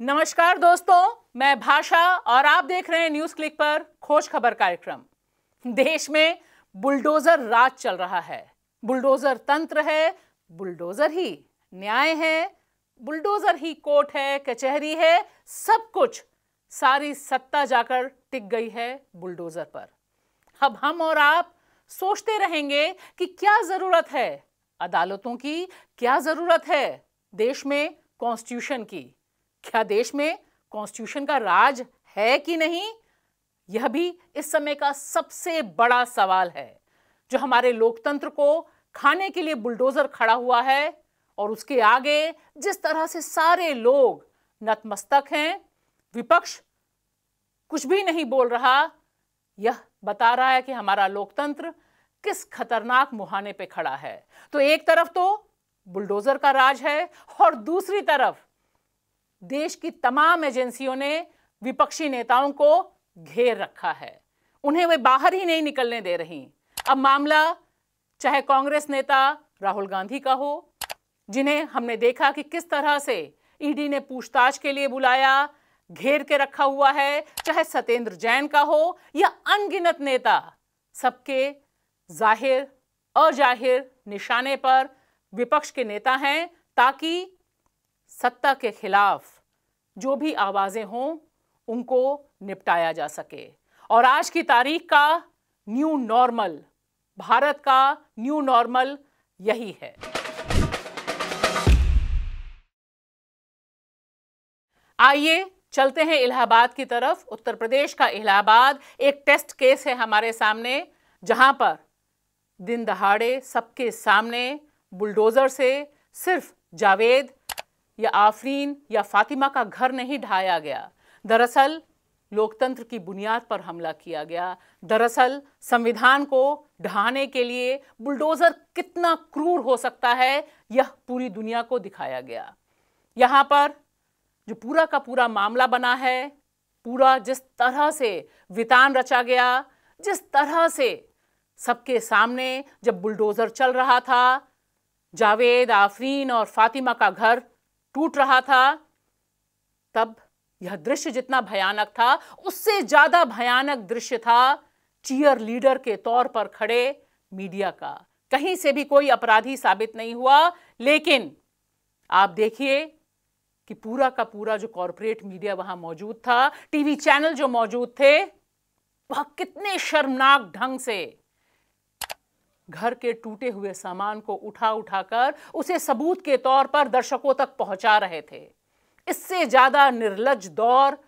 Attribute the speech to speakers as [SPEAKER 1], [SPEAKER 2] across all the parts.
[SPEAKER 1] नमस्कार दोस्तों मैं भाषा और आप देख रहे हैं न्यूज क्लिक पर खोज खबर कार्यक्रम देश में बुलडोजर राज चल रहा है बुलडोजर तंत्र है बुलडोजर ही न्याय है बुलडोजर ही कोर्ट है कचहरी है सब कुछ सारी सत्ता जाकर टिक गई है बुलडोजर पर अब हम और आप सोचते रहेंगे कि क्या जरूरत है अदालतों की क्या जरूरत है देश में कॉन्स्टिट्यूशन की क्या देश में कॉन्स्टिट्यूशन का राज है कि नहीं यह भी इस समय का सबसे बड़ा सवाल है जो हमारे लोकतंत्र को खाने के लिए बुलडोजर खड़ा हुआ है और उसके आगे जिस तरह से सारे लोग नतमस्तक हैं विपक्ष कुछ भी नहीं बोल रहा यह बता रहा है कि हमारा लोकतंत्र किस खतरनाक मुहाने पे खड़ा है तो एक तरफ तो बुलडोजर का राज है और दूसरी तरफ देश की तमाम एजेंसियों ने विपक्षी नेताओं को घेर रखा है उन्हें वे बाहर ही नहीं निकलने दे रही अब मामला चाहे कांग्रेस नेता राहुल गांधी का हो जिन्हें हमने देखा कि किस तरह से ईडी ने पूछताछ के लिए बुलाया घेर के रखा हुआ है चाहे सत्येंद्र जैन का हो या अनगिनत नेता सबके जाहिर और जाहिर निशाने पर विपक्ष के नेता हैं ताकि सत्ता के खिलाफ जो भी आवाज़ें हों उनको निपटाया जा सके और आज की तारीख का न्यू नॉर्मल भारत का न्यू नॉर्मल यही है आइए चलते हैं इलाहाबाद की तरफ उत्तर प्रदेश का इलाहाबाद एक टेस्ट केस है हमारे सामने जहां पर दिन दहाड़े सबके सामने बुलडोज़र से सिर्फ जावेद या आफरीन या फातिमा का घर नहीं ढाया गया दरअसल लोकतंत्र की बुनियाद पर हमला किया गया दरअसल संविधान को ढहाने के लिए बुलडोज़र कितना क्रूर हो सकता है यह पूरी दुनिया को दिखाया गया यहां पर जो पूरा का पूरा मामला बना है पूरा जिस तरह से वितान रचा गया जिस तरह से सबके सामने जब बुलडोज़र चल रहा था जावेद आफरीन और फातिमा का घर टूट रहा था तब यह दृश्य जितना भयानक था उससे ज्यादा भयानक दृश्य था चीयर लीडर के तौर पर खड़े मीडिया का कहीं से भी कोई अपराधी साबित नहीं हुआ लेकिन आप देखिए कि पूरा का पूरा जो कॉरपोरेट मीडिया वहां मौजूद था टीवी चैनल जो मौजूद थे वह कितने शर्मनाक ढंग से घर के टूटे हुए सामान को उठा उठाकर उसे सबूत के तौर पर दर्शकों तक पहुंचा रहे थे इससे ज्यादा निर्लज दौर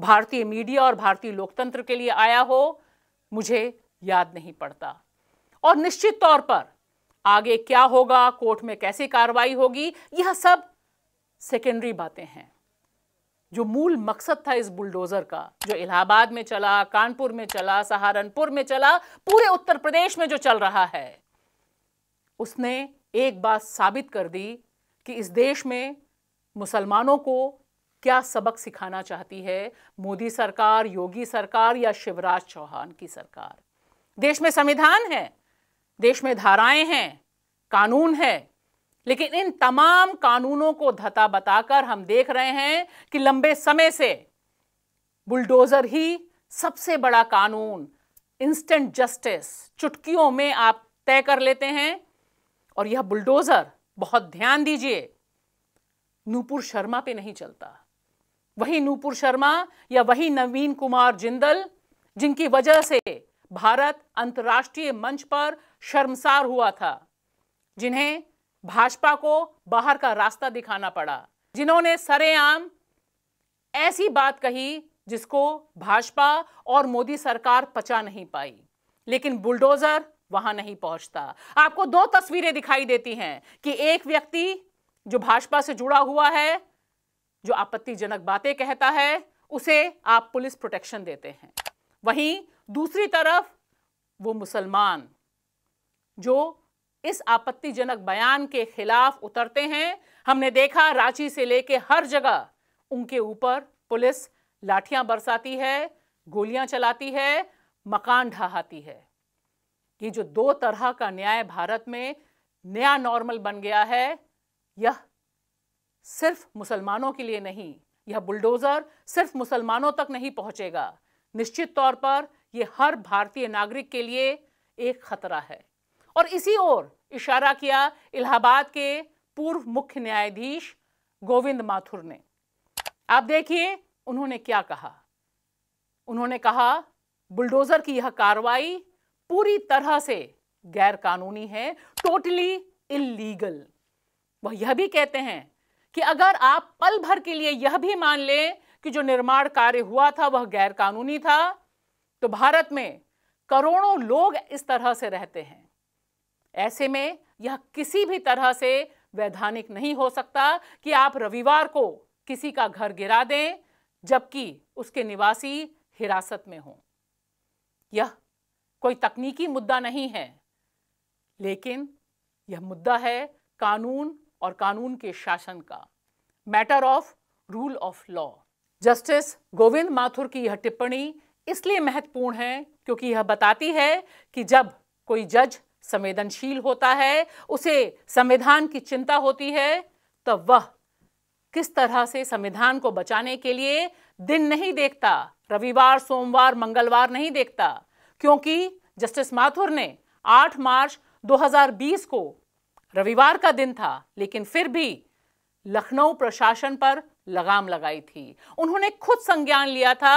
[SPEAKER 1] भारतीय मीडिया और भारतीय लोकतंत्र के लिए आया हो मुझे याद नहीं पड़ता और निश्चित तौर पर आगे क्या होगा कोर्ट में कैसे कार्रवाई होगी यह सब सेकेंडरी बातें हैं जो मूल मकसद था इस बुलडोजर का जो इलाहाबाद में चला कानपुर में चला सहारनपुर में चला पूरे उत्तर प्रदेश में जो चल रहा है उसने एक बात साबित कर दी कि इस देश में मुसलमानों को क्या सबक सिखाना चाहती है मोदी सरकार योगी सरकार या शिवराज चौहान की सरकार देश में संविधान है देश में धाराएं हैं कानून है लेकिन इन तमाम कानूनों को धता बताकर हम देख रहे हैं कि लंबे समय से बुलडोजर ही सबसे बड़ा कानून इंस्टेंट जस्टिस चुटकियों में आप तय कर लेते हैं और यह बुलडोजर बहुत ध्यान दीजिए नूपुर शर्मा पे नहीं चलता वही नूपुर शर्मा या वही नवीन कुमार जिंदल जिनकी वजह से भारत अंतर्राष्ट्रीय मंच पर शर्मसार हुआ था जिन्हें भाजपा को बाहर का रास्ता दिखाना पड़ा जिन्होंने सरेआम ऐसी बात कही जिसको भाजपा और मोदी सरकार पचा नहीं पाई लेकिन बुलडोजर वहां नहीं पहुंचता आपको दो तस्वीरें दिखाई देती हैं कि एक व्यक्ति जो भाजपा से जुड़ा हुआ है जो आपत्तिजनक बातें कहता है उसे आप पुलिस प्रोटेक्शन देते हैं वहीं दूसरी तरफ वो मुसलमान जो इस आपत्तिजनक बयान के खिलाफ उतरते हैं हमने देखा रांची से लेके हर जगह उनके ऊपर पुलिस लाठियां बरसाती है गोलियां चलाती है मकान ढहाती है ये जो दो तरह का न्याय भारत में नया नॉर्मल बन गया है यह सिर्फ मुसलमानों के लिए नहीं यह बुलडोजर सिर्फ मुसलमानों तक नहीं पहुंचेगा निश्चित तौर पर यह हर भारतीय नागरिक के लिए एक खतरा है और इसी ओर इशारा किया इलाहाबाद के पूर्व मुख्य न्यायाधीश गोविंद माथुर ने आप देखिए उन्होंने क्या कहा उन्होंने कहा बुलडोजर की यह कार्रवाई पूरी तरह से गैर कानूनी है टोटली इलीगल वह यह भी कहते हैं कि अगर आप पल भर के लिए यह भी मान लें कि जो निर्माण कार्य हुआ था वह गैर कानूनी था तो भारत में करोड़ों लोग इस तरह से रहते हैं ऐसे में यह किसी भी तरह से वैधानिक नहीं हो सकता कि आप रविवार को किसी का घर गिरा दें जबकि उसके निवासी हिरासत में हों यह कोई तकनीकी मुद्दा नहीं है लेकिन यह मुद्दा है कानून और कानून के शासन का matter of rule of law justice Govind Mathur की यह टिप्पणी इसलिए महत्वपूर्ण है क्योंकि यह बताती है कि जब कोई जज संवेदनशील होता है उसे संविधान की चिंता होती है तब तो वह किस तरह से संविधान को बचाने के लिए दिन नहीं देखता रविवार सोमवार मंगलवार नहीं देखता क्योंकि जस्टिस माथुर ने 8 मार्च 2020 को रविवार का दिन था लेकिन फिर भी लखनऊ प्रशासन पर लगाम लगाई थी उन्होंने खुद संज्ञान लिया था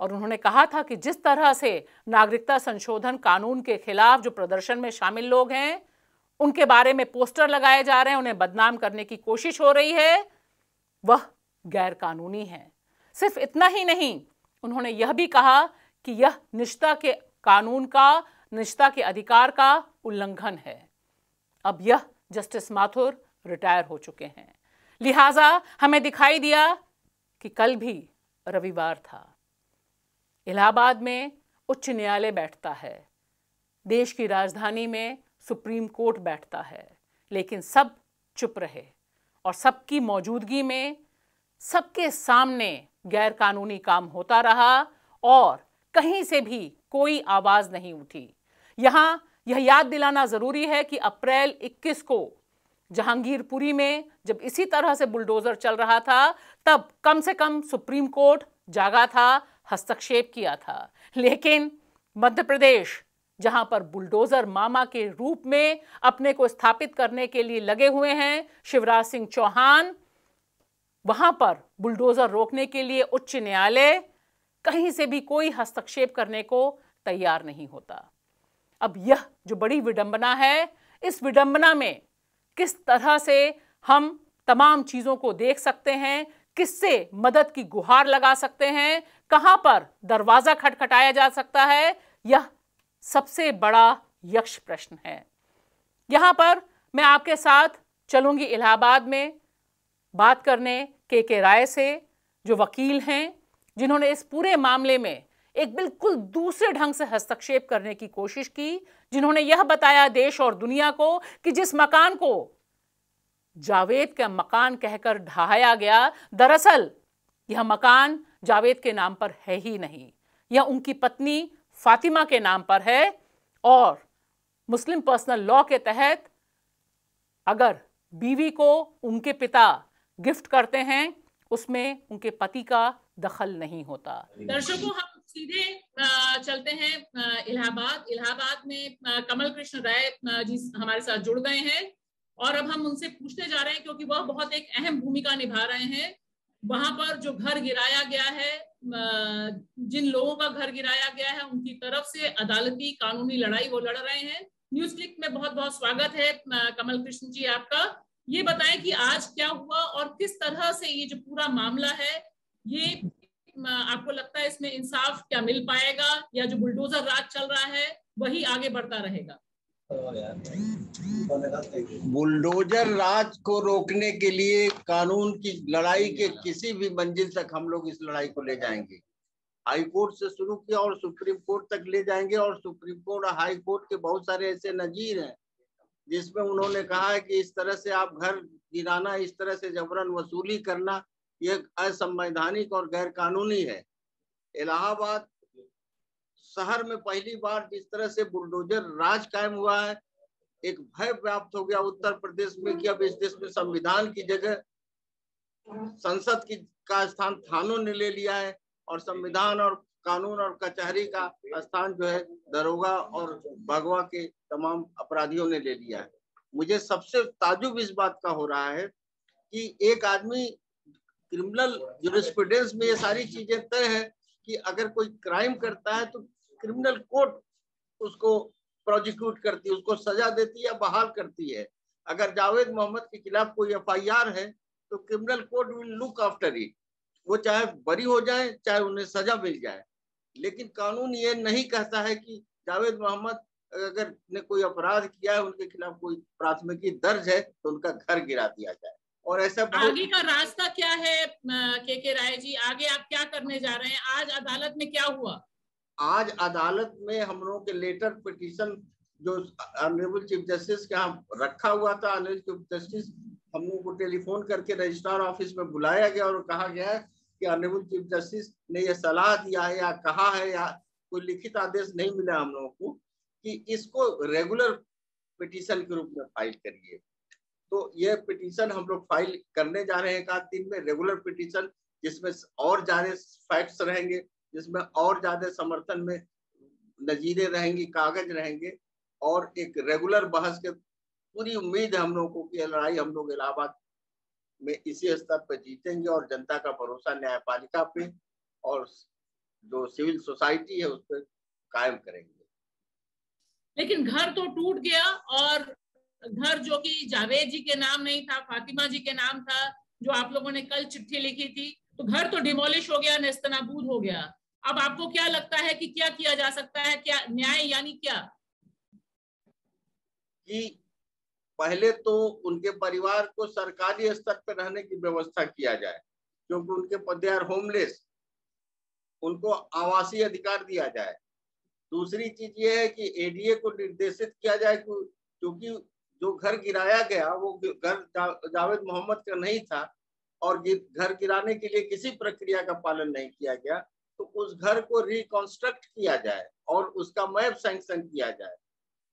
[SPEAKER 1] और उन्होंने कहा था कि जिस तरह से नागरिकता संशोधन कानून के खिलाफ जो प्रदर्शन में शामिल लोग हैं उनके बारे में पोस्टर लगाए जा रहे हैं उन्हें बदनाम करने की कोशिश हो रही है वह गैर कानूनी है सिर्फ इतना ही नहीं उन्होंने यह भी कहा कि यह निष्ठा के कानून का निष्ठा के अधिकार का उल्लंघन है अब यह जस्टिस माथुर रिटायर हो चुके हैं लिहाजा हमें दिखाई दिया कि कल भी रविवार था इलाहाबाद में उच्च न्यायालय बैठता है देश की राजधानी में सुप्रीम कोर्ट बैठता है लेकिन सब चुप रहे और सबकी मौजूदगी में सबके सामने गैरकानूनी काम होता रहा और कहीं से भी कोई आवाज़ नहीं उठी यहां यह याद दिलाना ज़रूरी है कि अप्रैल 21 को जहांगीरपुरी में जब इसी तरह से बुलडोज़र चल रहा था तब कम से कम सुप्रीम कोर्ट जागा था हस्तक्षेप किया था लेकिन मध्य प्रदेश जहां पर बुलडोजर मामा के रूप में अपने को स्थापित करने के लिए लगे हुए हैं शिवराज सिंह चौहान वहां पर बुलडोजर रोकने के लिए उच्च न्यायालय कहीं से भी कोई हस्तक्षेप करने को तैयार नहीं होता अब यह जो बड़ी विडंबना है इस विडंबना में किस तरह से हम तमाम चीज़ों को देख सकते हैं किससे मदद की गुहार लगा सकते हैं कहां पर दरवाजा खटखटाया जा सकता है यह सबसे बड़ा यक्ष प्रश्न है यहां पर मैं आपके साथ चलूंगी इलाहाबाद में बात करने के के राय से जो वकील हैं जिन्होंने इस पूरे मामले में एक बिल्कुल दूसरे ढंग से हस्तक्षेप करने की कोशिश की जिन्होंने यह बताया देश और दुनिया को कि जिस मकान को जावेद का मकान कहकर ढहाया गया दरअसल यह मकान जावेद के नाम पर है ही नहीं यह उनकी पत्नी फातिमा के नाम पर है और मुस्लिम पर्सनल लॉ के तहत अगर बीवी को उनके पिता गिफ्ट करते हैं उसमें उनके पति का दखल नहीं होता दर्शकों हम सीधे चलते हैं इलाहाबाद इलाहाबाद में कमल कृष्ण राय जी हमारे साथ जुड़ गए हैं और अब हम उनसे पूछने जा रहे हैं क्योंकि वह बहुत एक अहम भूमिका निभा रहे हैं वहां पर जो घर गिराया गया है जिन लोगों का घर गिराया गया है उनकी तरफ से अदालती कानूनी लड़ाई वो लड़ रहे हैं न्यूज क्लिक में बहुत बहुत स्वागत है कमल कृष्ण जी आपका ये बताएं कि आज क्या हुआ और किस तरह से ये जो पूरा मामला है ये आपको लगता है इसमें इंसाफ क्या मिल पाएगा या जो बुलडोजर राज चल रहा है वही आगे बढ़ता रहेगा
[SPEAKER 2] बुलडोजर राज को रोकने के लिए कानून की लड़ाई के किसी भी मंजिल तक हम लोग इस लड़ाई को ले जाएंगे हाई कोर्ट से शुरू किया और सुप्रीम कोर्ट तक ले जाएंगे और सुप्रीम कोर्ट और हाई कोर्ट के बहुत सारे ऐसे नजीर हैं जिसमें उन्होंने कहा है कि इस तरह से आप घर गिराना इस तरह से जबरन वसूली करना ये असंवैधानिक और गैर कानूनी है इलाहाबाद शहर में पहली बार जिस तरह से बुलडोजर राज कायम हुआ है एक भय प्राप्त हो गया उत्तर प्रदेश में कि अब इस देश में संविधान की जगह संसद की का स्थान थानों ने ले लिया है और संविधान और कानून और कचहरी का स्थान जो है दरोगा और भगवा के तमाम अपराधियों ने ले लिया है मुझे सबसे ताजुब इस बात का हो रहा है कि एक आदमी क्रिमिनल जुडिस में ये सारी चीजें तय है कि अगर कोई क्राइम करता है तो क्रिमिनल कोर्ट उसको प्रोजिक्यूट करती है उसको सजा देती है या बहाल करती है अगर जावेद मोहम्मद के खिलाफ कोई एफ है तो criminal court will look after it वो चाहे बरी हो जाए चाहे उन्हें सजा मिल जाए लेकिन कानून ये नहीं कहता है कि जावेद मोहम्मद अगर ने कोई अपराध किया है उनके खिलाफ कोई प्राथमिकी दर्ज है तो उनका घर गिरा दिया जाए और ऐसा आगे
[SPEAKER 1] का रास्ता क्या है के के राय जी आगे आप क्या करने जा रहे हैं आज अदालत में क्या हुआ
[SPEAKER 2] आज अदालत में हम लोगों के लेटर पिटिशन जो ऑनरेबल चीफ जस्टिस के यहाँ रखा हुआ था ऑनरेबल चीफ जस्टिस हम लोगों को टेलीफोन करके रजिस्ट्रार ऑफिस में बुलाया गया और कहा गया है कि ऑनरेबल चीफ जस्टिस ने यह सलाह दिया है या कहा है या कोई लिखित आदेश नहीं मिला हम लोगों को कि इसको रेगुलर पिटिशन के रूप में फाइल करिए तो यह पिटिशन हम लोग फाइल करने जा रहे हैं एक आध दिन में रेगुलर पिटिशन जिसमें और ज्यादा फैक्ट्स रहेंगे जिसमें और ज्यादा समर्थन में नजीरें रहेंगी कागज रहेंगे और एक रेगुलर बहस के पूरी उम्मीद है हम लोगों को कि लड़ाई हम लोग इलाहाबाद में इसी स्तर पर जीतेंगे और जनता का भरोसा न्यायपालिका पे और जो सिविल सोसाइटी है उस पर कायम करेंगे
[SPEAKER 1] लेकिन घर तो टूट गया और घर जो कि जावेद जी के नाम नहीं था फातिमा जी के नाम था जो आप लोगों ने कल चिट्ठी लिखी थी तो घर तो डिमोलिश हो गया नेस्तनाबूद हो गया अब आपको क्या लगता है कि क्या किया जा सकता है क्या न्याय यानी क्या कि
[SPEAKER 2] पहले तो उनके परिवार को सरकारी स्तर पर रहने की व्यवस्था किया जाए क्योंकि उनके पदे आर होमलेस उनको आवासीय अधिकार दिया जाए दूसरी चीज ये है कि एडीए को निर्देशित किया जाए क्योंकि जो घर गिराया गया वो घर जावेद मोहम्मद का नहीं था और घर गिराने के लिए किसी प्रक्रिया का पालन नहीं किया गया तो उस घर को रिकॉन्स्ट्रक्ट किया जाए और उसका मैप सैंक्शन किया जाए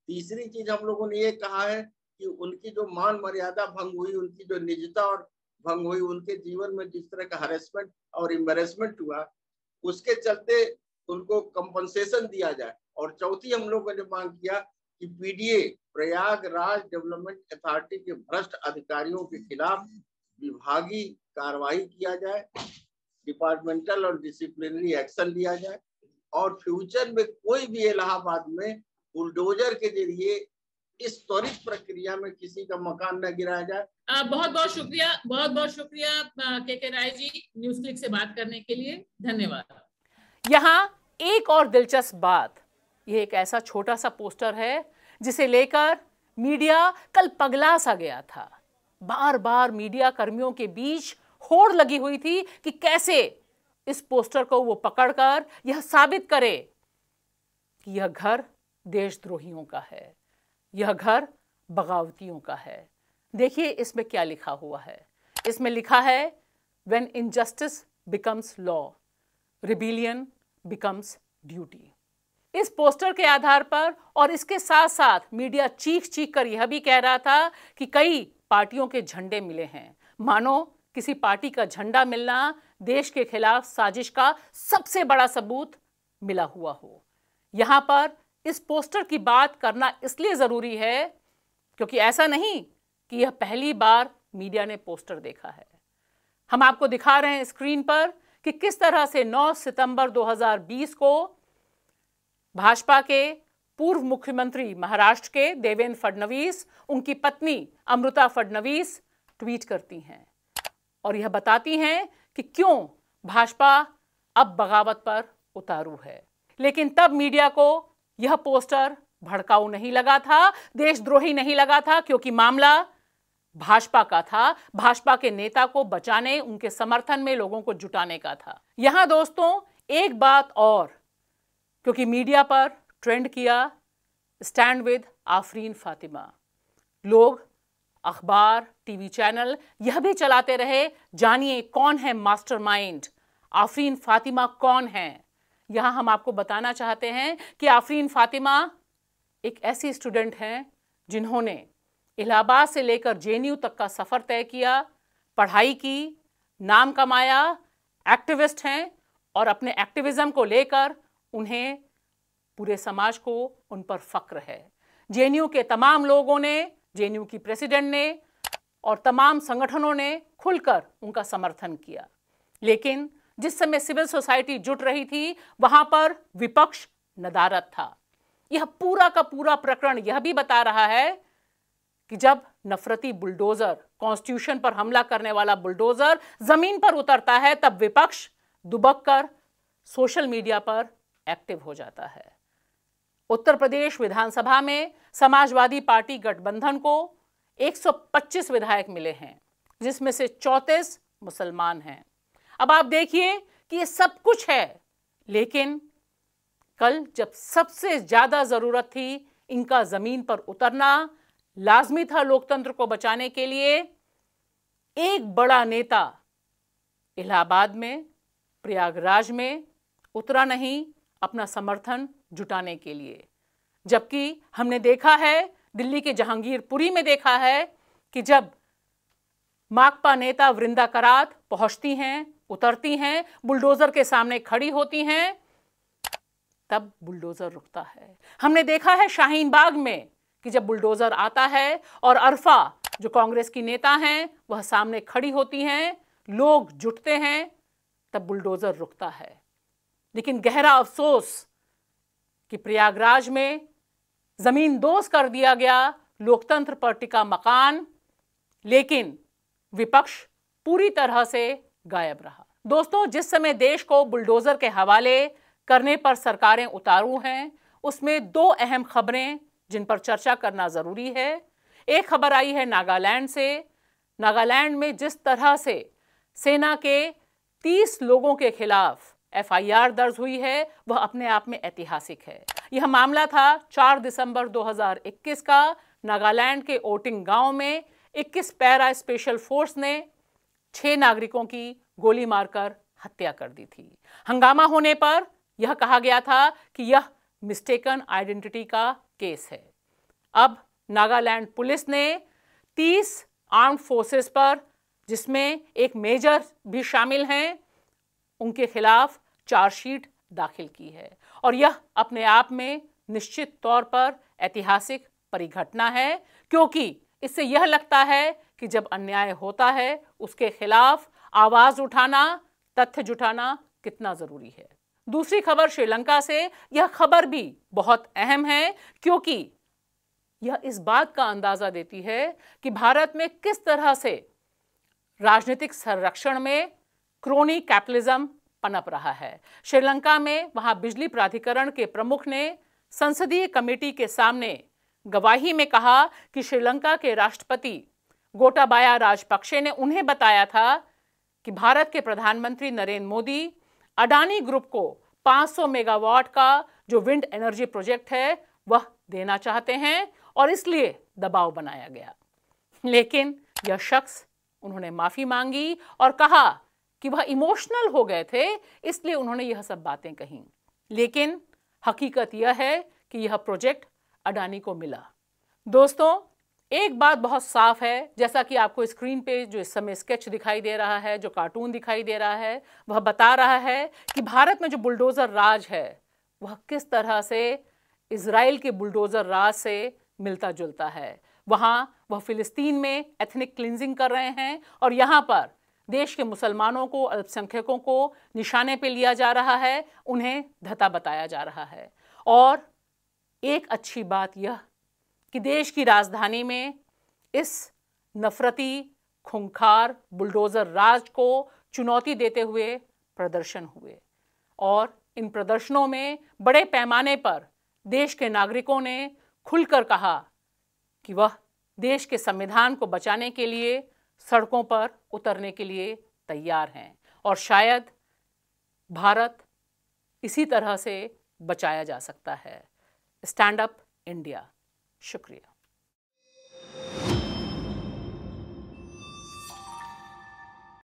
[SPEAKER 2] तीसरी चीज हम लोगों ने ये कहा है कि उनकी जो मान मर्यादा भंग हुई उनकी जो निजता और भंग हुई उनके जीवन में जिस तरह का हरेसमेंट और एम्बेरसमेंट हुआ उसके चलते उनको कंपनसेशन दिया जाए और चौथी हम लोगों ने मांग किया कि पीडीए प्रयागराज डेवलपमेंट अथॉरिटी के भ्रष्ट अधिकारियों के खिलाफ विभागीय कार्रवाई किया जाए डिपार्टमेंटल और डिसिप्लिनरी एक्शन लिया जाए और फ्यूचर में कोई भी इलाहाबाद में बुलडोजर के जरिए इस त्वरित प्रक्रिया में किसी का
[SPEAKER 1] मकान न गिराया जाए बहुत बहुत शुक्रिया बहुत बहुत शुक्रिया के के राय जी न्यूज क्लिक से बात करने के लिए धन्यवाद यहाँ एक और दिलचस्प बात यह एक ऐसा छोटा सा पोस्टर है जिसे लेकर मीडिया कल पगला सा गया था बार बार मीडिया कर्मियों के बीच होड़ लगी हुई थी कि कैसे इस पोस्टर को वो पकड़कर यह साबित करे कि यह घर देशद्रोहियों का है यह घर बगावतियों का है देखिए इसमें क्या लिखा हुआ है इसमें लिखा है when injustice becomes law rebellion becomes duty इस पोस्टर के आधार पर और इसके साथ साथ मीडिया चीख चीख कर यह भी कह रहा था कि कई पार्टियों के झंडे मिले हैं मानो किसी पार्टी का झंडा मिलना देश के खिलाफ साजिश का सबसे बड़ा सबूत मिला हुआ हो यहां पर इस पोस्टर की बात करना इसलिए ज़रूरी है क्योंकि ऐसा नहीं कि यह पहली बार मीडिया ने पोस्टर देखा है हम आपको दिखा रहे हैं स्क्रीन पर कि किस तरह से 9 सितंबर 2020 को भाजपा के पूर्व मुख्यमंत्री महाराष्ट्र के देवेंद्र फडणवीस उनकी पत्नी अमृता फडणवीस ट्वीट करती हैं और यह बताती हैं कि क्यों भाजपा अब बगावत पर उतारू है लेकिन तब मीडिया को यह पोस्टर भड़काऊ नहीं लगा था देशद्रोही नहीं लगा था क्योंकि मामला भाजपा का था भाजपा के नेता को बचाने उनके समर्थन में लोगों को जुटाने का था यहां दोस्तों एक बात और क्योंकि मीडिया पर ट्रेंड किया स्टैंड विद आफरीन फातिमा लोग अखबार टीवी चैनल यह भी चलाते रहे जानिए कौन है मास्टरमाइंड आफरीन फातिमा कौन है यहां हम आपको बताना चाहते हैं कि आफरीन फातिमा एक ऐसी स्टूडेंट हैं जिन्होंने इलाहाबाद से लेकर जे तक का सफ़र तय किया पढ़ाई की नाम कमाया एक्टिविस्ट हैं और अपने एक्टिविज़्म को लेकर उन्हें पूरे समाज को उन पर फ़क्र है जे के तमाम लोगों ने जेएनयू की प्रेसिडेंट ने और तमाम संगठनों ने खुलकर उनका समर्थन किया लेकिन जिस समय सिविल सोसाइटी जुट रही थी वहां पर विपक्ष नदारत था यह पूरा का पूरा प्रकरण यह भी बता रहा है कि जब नफरती बुलडोजर कॉन्स्टिट्यूशन पर हमला करने वाला बुलडोजर जमीन पर उतरता है तब विपक्ष दुबक कर सोशल मीडिया पर एक्टिव हो जाता है उत्तर प्रदेश विधानसभा में समाजवादी पार्टी गठबंधन को 125 विधायक मिले हैं जिसमें से 34 मुसलमान हैं अब आप देखिए कि ये सब कुछ है लेकिन कल जब सबसे ज़्यादा ज़रूरत थी इनका ज़मीन पर उतरना लाजमी था लोकतंत्र को बचाने के लिए एक बड़ा नेता इलाहाबाद में प्रयागराज में उतरा नहीं अपना समर्थन जुटाने के लिए जबकि हमने देखा है दिल्ली के जहांगीरपुरी में देखा है कि जब माकपा नेता वृंदा करात पहुंचती हैं उतरती हैं बुलडोजर के सामने खड़ी होती हैं तब बुलडोजर रुकता है हमने देखा है शाहीन बाग में कि जब बुलडोजर आता है और अरफा जो कांग्रेस की नेता हैं वह सामने खड़ी होती हैं लोग जुटते हैं तब बुलडोजर रुकता है लेकिन गहरा अफसोस कि प्रयागराज में ज़मीन दोस्त कर दिया गया लोकतंत्र पर टिका मकान लेकिन विपक्ष पूरी तरह से गायब रहा दोस्तों जिस समय देश को बुलडोज़र के हवाले करने पर सरकारें उतारू हैं उसमें दो अहम खबरें जिन पर चर्चा करना ज़रूरी है एक खबर आई है नागालैंड से नागालैंड में जिस तरह से सेना के 30 लोगों के खिलाफ एफआईआर दर्ज हुई है वह अपने आप में ऐतिहासिक है यह मामला था 4 दिसंबर 2021 का नागालैंड के ओटिंग गांव में 21 पैरा स्पेशल फोर्स ने छह नागरिकों की गोली मारकर हत्या कर दी थी हंगामा होने पर यह कहा गया था कि यह मिस्टेकन आइडेंटिटी का केस है अब नागालैंड पुलिस ने 30 आर्म फोर्सेस पर जिसमें एक मेजर भी शामिल हैं उनके खिलाफ चार्जशीट दाखिल की है और यह अपने आप में निश्चित तौर पर ऐतिहासिक परिघटना है क्योंकि इससे यह लगता है कि जब अन्याय होता है उसके खिलाफ आवाज उठाना तथ्य जुटाना कितना जरूरी है दूसरी खबर श्रीलंका से यह खबर भी बहुत अहम है क्योंकि यह इस बात का अंदाजा देती है कि भारत में किस तरह से राजनीतिक संरक्षण में क्रोनी कैपिटलिज्म पनप रहा है श्रीलंका में वहां बिजली प्राधिकरण के प्रमुख ने संसदीय कमेटी के सामने गवाही में कहा कि श्रीलंका के राष्ट्रपति गोटाबाया राजपक्षे ने उन्हें बताया था कि भारत के प्रधानमंत्री नरेंद्र मोदी अडानी ग्रुप को 500 मेगावाट का जो विंड एनर्जी प्रोजेक्ट है वह देना चाहते हैं और इसलिए दबाव बनाया गया लेकिन यह शख्स उन्होंने माफी मांगी और कहा कि वह इमोशनल हो गए थे इसलिए उन्होंने यह सब बातें कही लेकिन हकीकत यह है कि यह प्रोजेक्ट अडानी को मिला दोस्तों एक बात बहुत साफ है जैसा कि आपको स्क्रीन पे जो इस समय स्केच दिखाई दे रहा है जो कार्टून दिखाई दे रहा है वह बता रहा है कि भारत में जो बुलडोज़र राज है वह किस तरह से इसराइल के बुलडोज़र राज से मिलता जुलता है वहाँ वह फिलिस्तीन में एथनिक क्लिनजिंग कर रहे हैं और यहाँ पर देश के मुसलमानों को अल्पसंख्यकों को निशाने पे लिया जा रहा है उन्हें धता बताया जा रहा है और एक अच्छी बात यह कि देश की राजधानी में इस नफरती खुंखार बुलडोज़र राज को चुनौती देते हुए प्रदर्शन हुए और इन प्रदर्शनों में बड़े पैमाने पर देश के नागरिकों ने खुलकर कहा कि वह देश के संविधान को बचाने के लिए सड़कों पर उतरने के लिए तैयार हैं और शायद भारत इसी तरह से बचाया जा सकता है स्टैंड अप इंडिया शुक्रिया